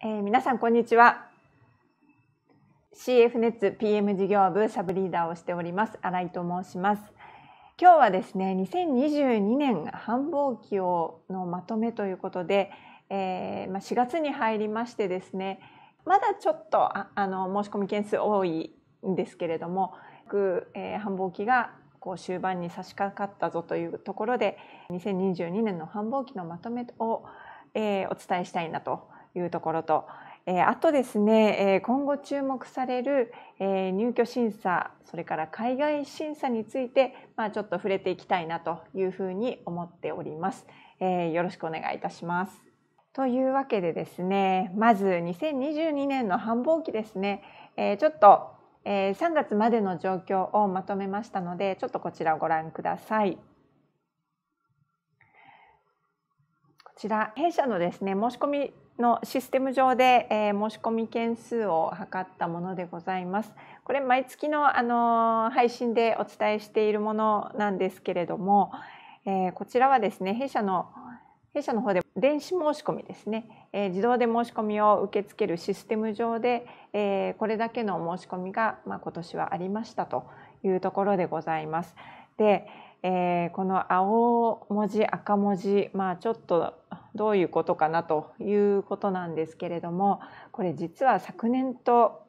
えー、皆さんこんにちは CF ネッツ PM 事業部サブリーダーをしております新井と申します今日はですね2022年繁忙期をのまとめということで、えー、まあ、4月に入りましてですねまだちょっとああの申し込み件数多いんですけれども、えー、繁忙期がこう終盤に差し掛かったぞというところで2022年の繁忙期のまとめを、えー、お伝えしたいなというところと、えあとですね、え今後注目される、え入居審査それから海外審査について、まあ、ちょっと触れていきたいなというふうに思っております。えよろしくお願いいたします。というわけでですねまず2022年の繁忙期ですね、えちょっと、え3月までの状況をまとめましたのでちょっとこちらをご覧ください。こちら弊社のですね申し込みのシステム上で、えー、申し込み件数を測ったものでございます。これ毎月の、あのー、配信でお伝えしているものなんですけれども、えー、こちらはですね弊社の弊社の方で電子申し込みですね、え自動で申し込みを受け付けるシステム上で、えこれだけの申し込みが、まあ、今年はありましたというところでございます。で、えー、この青文字赤文字まあちょっとどういうことかなということなんですけれどもこれ実は昨年と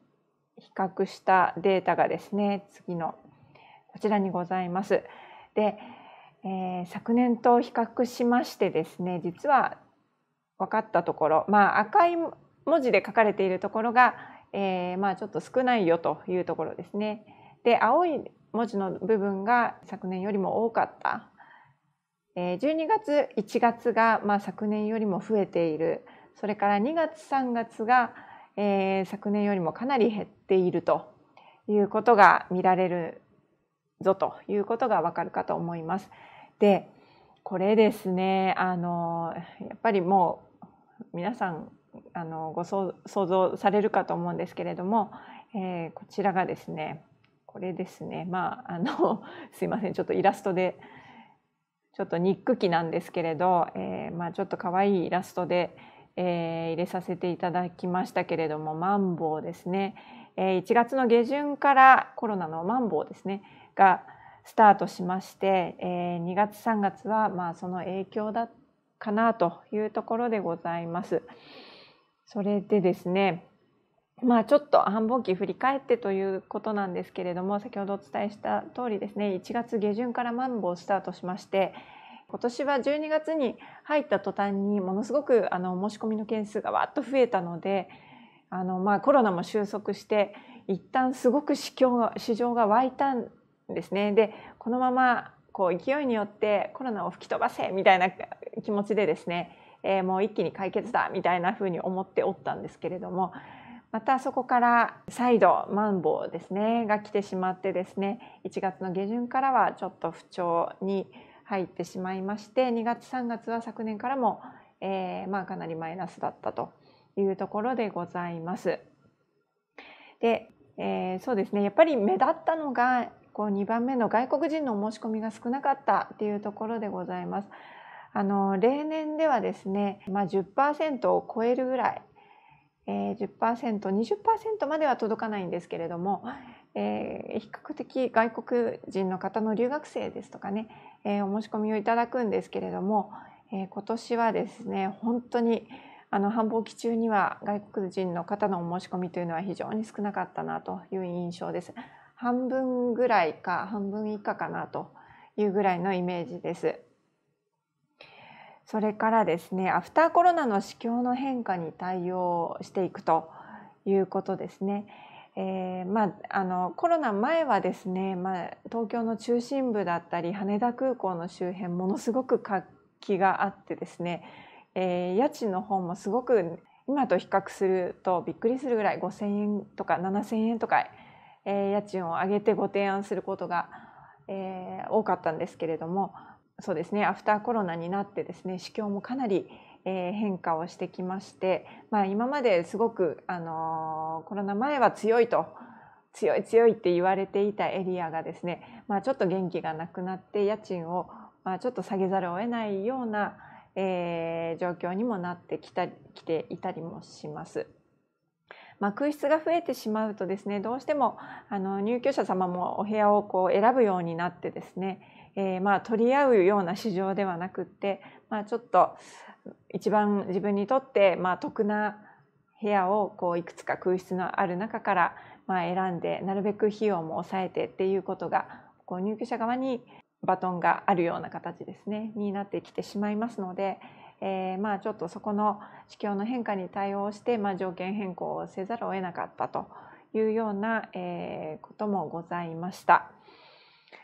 比較したデータがですね次のこちらにございます。で、えー、昨年と比較しましてですね実は分かったところまあ赤い文字で書かれているところが、えー、まあちょっと少ないよというところですね。で青い文字の部分が昨年よりも多かった。12月1月が、まあ、昨年よりも増えているそれから2月3月が、えー、昨年よりもかなり減っているということが見られるぞということがわかるかと思います。でこれですねあのやっぱりもう皆さんあのご想像されるかと思うんですけれども、えー、こちらがですねこれですねまああの すいませんちょっとイラストでちょっとニック機なんですけれど、えー、まあ、ちょっとかわいイラストで、えー、入れさせていただきましたけれどもマンボウですね、えー、1月の下旬からコロナのマンボウですねがスタートしまして、えー、2月3月はまあその影響だかなというところでございます。それでですねまあ、ちょっと繁忙期振り返ってということなんですけれども先ほどお伝えした通りですね1月下旬からマンボウスタートしまして今年は12月に入った途端にものすごくあの申し込みの件数がわっと増えたのであの、まあ、コロナも収束して一旦すごく市況市場が湧いたんですね。でこのままこう勢いによってコロナを吹き飛ばせみたいな気持ちでですね、えー、もう一気に解決だみたいなふうに思っておったんですけれどもまたそこから再度マンボウですねが来てしまってですね1月の下旬からはちょっと不調に入ってしまいまして2月3月は昨年からも、えー、まあかなりマイナスだったというところでございます。で、えー、そうですねやっぱり目立ったのがこう2番目の外国人の申し込みが少なかったっていうところでございます。あの例年ではですね、まあ、10%を超えるぐらいえー、10%、20%までは届かないんですけれども、えー、比較的外国人の方の留学生ですとかね、えー、お申し込みをいただくんですけれども、えー、今年はですね本当にあの繁忙期中には外国人の方のお申し込みというのは非常に少なかったなという印象です。半分ぐらいか半分以下かなというぐらいのイメージです。それからですねアフターコロナの市況の変化に対応していくということですね。えーまあ、あのコロナ前はですね、まあ、東京の中心部だったり羽田空港の周辺ものすごく活気があってですね、えー、家賃の方もすごく今と比較するとびっくりするぐらい5,000円とか7,000円とか、えー、家賃を上げてご提案することが、えー、多かったんですけれども、そうですねアフターコロナになってですね市況もかなりえー、変化をしてきまして、まあ、今まですごく、あのー、コロナ前は強いと強い強いって言われていたエリアがですね、まあ、ちょっと元気がなくなって家賃を、まあ、ちょっと下げざるを得ないような、えー、状況にもなってきたきていたりもします。まあ、空室が増えてしまうとですねどうしてもあの入居者様もお部屋をこう選ぶようになってですね、えー、まあ取り合うような市場ではなくって、まあ、ちょっと一番自分にとってまあ得な部屋をこういくつか空室のある中からまあ選んでなるべく費用も抑えてっていうことがこう入居者側にバトンがあるような形ですねになってきてしまいますので、えー、まあちょっとそこの市況の変化に対応して、まあ、条件変更をせざるを得なかったというような、えー、こともございました。っ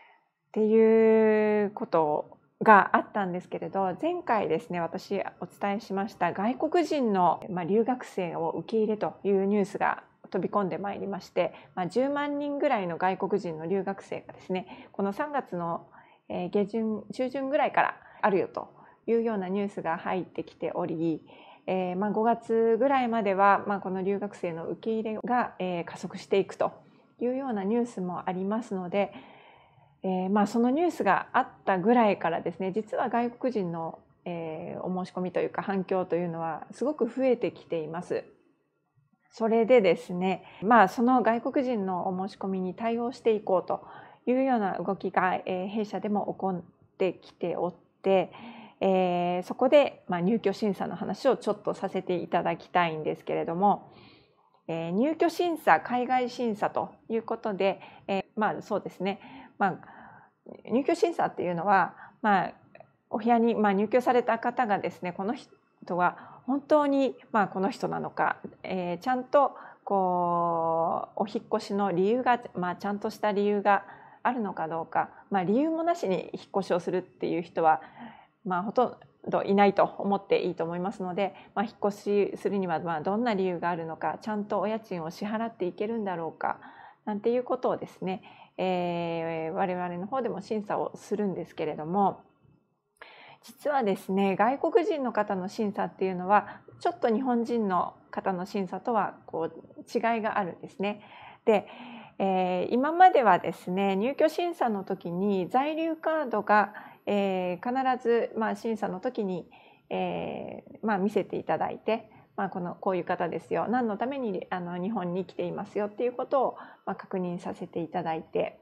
ていうことがあったんですけれど前回ですね私お伝えしました外国人の、まあ、留学生を受け入れというニュースが飛び込んでまいりまして、まあ、10万人ぐらいの外国人の留学生がですねこの3月の下旬中旬ぐらいからあるよというようなニュースが入ってきており、えーまあ、5月ぐらいまでは、まあ、この留学生の受け入れが、えー、加速していくというようなニュースもありますので、えーまあ、そのニュースがあったぐらいからですね実は外国人の、えー、お申し込みというか反響というのはすごく増えてきています。それでですね、まあ、その外国人のお申し込みに対応していこうというような動きが、えー、弊社でも起こってきておって、えー、そこで、まあ、入居審査の話をちょっとさせていただきたいんですけれども、えー、入居審査海外審査ということで、えー、まあそうですね、まあ、入居審査っていうのは、まあ、お部屋に、まあ、入居された方がですねこの人は本当に、まあ、この人なのか、えー、ちゃんとこうお引越しの理由が、まあ、ちゃんとした理由があるのかどうか、まあ、理由もなしに引っ越しをするっていう人はまあ、ほとんどいないと思っていいと思いますので、まあ、引っ越しするにはまあどんな理由があるのかちゃんとお家賃を支払っていけるんだろうかなんていうことをですね、えー、我々の方でも審査をするんですけれども実はですね外国人の方の審査っていうのはちょっと日本人の方の審査とはこう違いがあるんですね。で、えー、今まではですね入居審査の時に在留カードがえー、必ず、まあ、審査の時に、えーまあ、見せていただいて、まあ、このこういう方ですよ何のためにあの日本に来ていますよっていうことを、まあ、確認させていただいて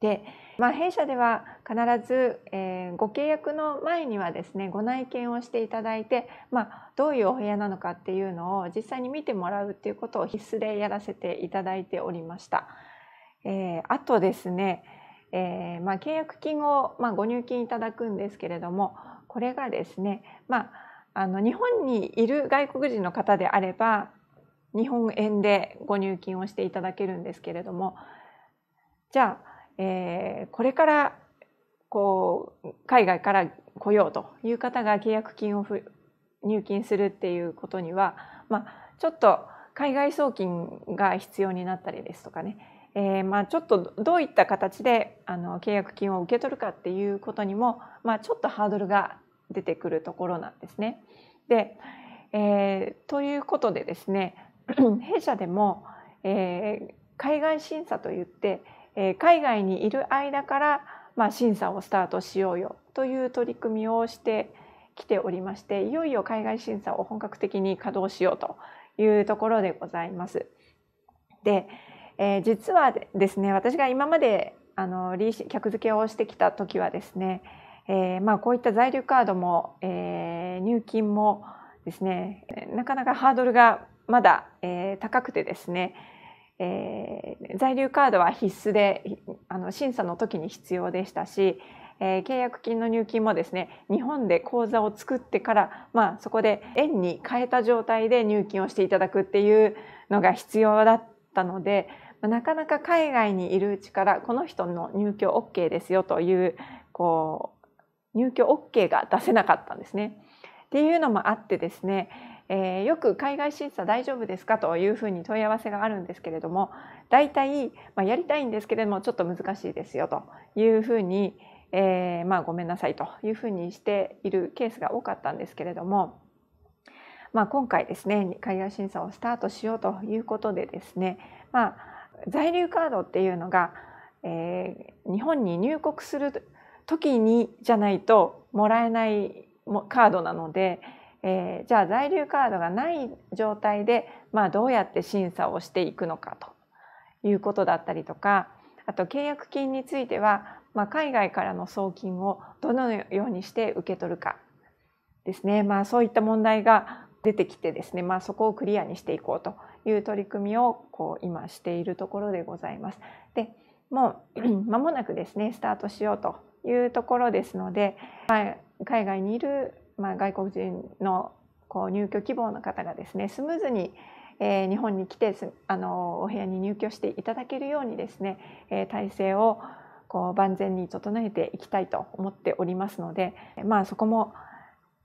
で、まあ、弊社では必ず、えー、ご契約の前にはですねご内見をしていただいて、まあ、どういうお部屋なのかっていうのを実際に見てもらうっていうことを必須でやらせていただいておりました。えー、あとですねえー、まあ、契約金を、まあ、ご入金いただくんですけれどもこれがですね、まあ、あの日本にいる外国人の方であれば日本円でご入金をしていただけるんですけれどもじゃあ、えー、これからこう海外から来ようという方が契約金を入金するっていうことには、まあ、ちょっと海外送金が必要になったりですとかねえー、まあ、ちょっとどういった形であの契約金を受け取るかっていうことにも、まあ、ちょっとハードルが出てくるところなんですね。でえー、ということでですね 弊社でも、えー、海外審査といって、えー、海外にいる間から、まあ、審査をスタートしようよという取り組みをしてきておりましていよいよ海外審査を本格的に稼働しようというところでございます。で、えー、実はですね私が今まであの客付けをしてきた時はですね、えーまあ、こういった在留カードも、えー、入金もですねなかなかハードルがまだ、えー、高くてですね、えー、在留カードは必須であの審査の時に必要でしたし、えー、契約金の入金もですね日本で口座を作ってから、まあ、そこで円に変えた状態で入金をしていただくっていうのが必要だったのでなかなか海外にいるうちからこの人の入居 OK ですよというこう入居 OK が出せなかったんですね。っていうのもあってですね、えー、よく海外審査大丈夫ですかというふうに問い合わせがあるんですけれども大体、まあ、やりたいんですけれどもちょっと難しいですよというふうに、えー、まあ、ごめんなさいというふうにしているケースが多かったんですけれども。まあ、今回ですね海外審査をスタートしようということでですね、まあ、在留カードっていうのが、えー、日本に入国する時にじゃないともらえないカードなので、えー、じゃあ在留カードがない状態で、まあ、どうやって審査をしていくのかということだったりとかあと契約金については、まあ、海外からの送金をどのようにして受け取るかですね、まあ、そういった問題が出てきてですね、まあ、そこをクリアにしていこうという取り組みをこう今しているところでございます。でもう 間もなくですねスタートしようというところですので、まあ、海外にいる、まあ、外国人のこう入居希望の方がですねスムーズにえー、日本に来てあのお部屋に入居していただけるようにですね、えー、体制をこう万全に整えていきたいと思っておりますので、まあ、そこも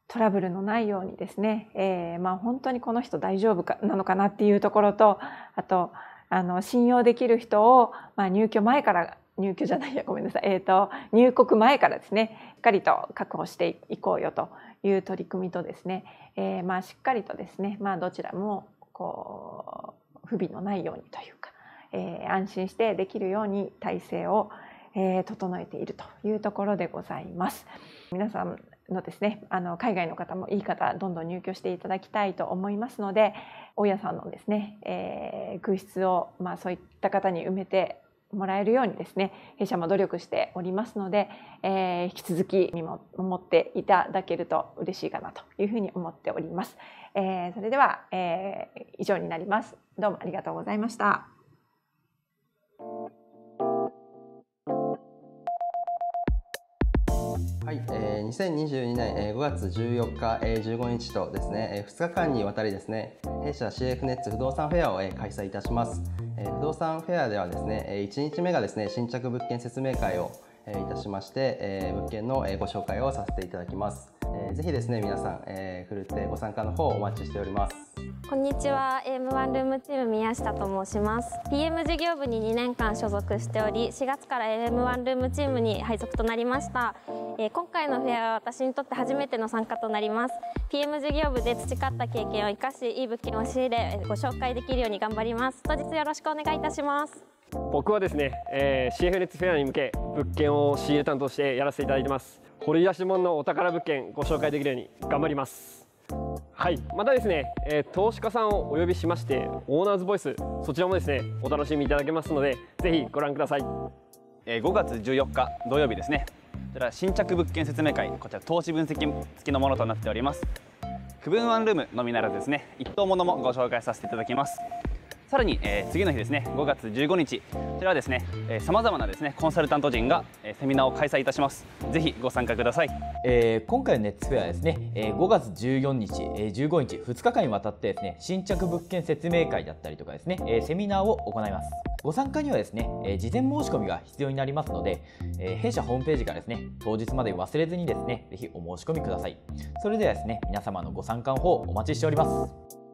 トラブルのないようにですね、えー、まあ、本当にこの人大丈夫かなのかなっていうところとあとあの信用できる人を、まあ、入居前から入居じゃないやごめんなさい、えーと、と入国前からですねしっかりと確保していこうよという取り組みとですね、えー、まあ、しっかりとですね、まあ、どちらもこう不備のないようにというか、えー、安心してできるように体制を、えー、整えているというところでございます。皆さんのですねあの海外の方もいい方どんどん入居していただきたいと思いますので大家さんのですね、えー、空室を、まあ、そういった方に埋めてもらえるようにですね弊社も努力しておりますので、えー、引き続き見守っていただけると嬉しいかなというふうに思っております。えー、それでは、えー、以上になります。どうもありがとうございました。はい、えー、2022年、えー、5月14日、えー、15日とですね、えー、2日間にわたりですね、弊社 CF ネッツ不動産フェアを、えー、開催いたします。えー、不動産フェアではですね、えー、1日目がですね、新着物件説明会を、えー、いたしまして、えー、物件の、えー、ご紹介をさせていただきます。ぜひですね皆さん、えー、ふるってご参加の方お待ちしておりますこんにちは AM1 ルームチーム宮下と申します PM 事業部に2年間所属しており4月から AM1 ルームチームに配属となりました、えー、今回のフェアは私にとって初めての参加となります PM 事業部で培った経験を生かしいい物件を仕入れご紹介できるように頑張ります当日よろしくお願いいたします僕はですね、えー、c f ッ x フェアに向け物件を仕入れ担当してやらせていただいてます掘り出し物のお宝物件ご紹介できるように頑張りますはいまたですね、えー、投資家さんをお呼びしましてオーナーズボイスそちらもですねお楽しみいただけますのでぜひご覧ください、えー、5月14日土曜日ですねこちら新着物件説明会こちら投資分析付きのものとなっております区分ワンルームのみならずですね一棟ものもご紹介させていただきますさらに、えー、次の日ですね5月15日こちらはですねさまざまなですねコンサルタント陣が、えー、セミナーを開催いたしますぜひご参加ください、えー、今回のネッツフェアですね、えー、5月14日、えー、15日2日間にわたってですね新着物件説明会だったりとかですね、えー、セミナーを行いますご参加にはですね、えー、事前申し込みが必要になりますので、えー、弊社ホームページからですね当日まで忘れずにですねぜひお申し込みくださいそれではですね皆様のご参加の方お待ちしております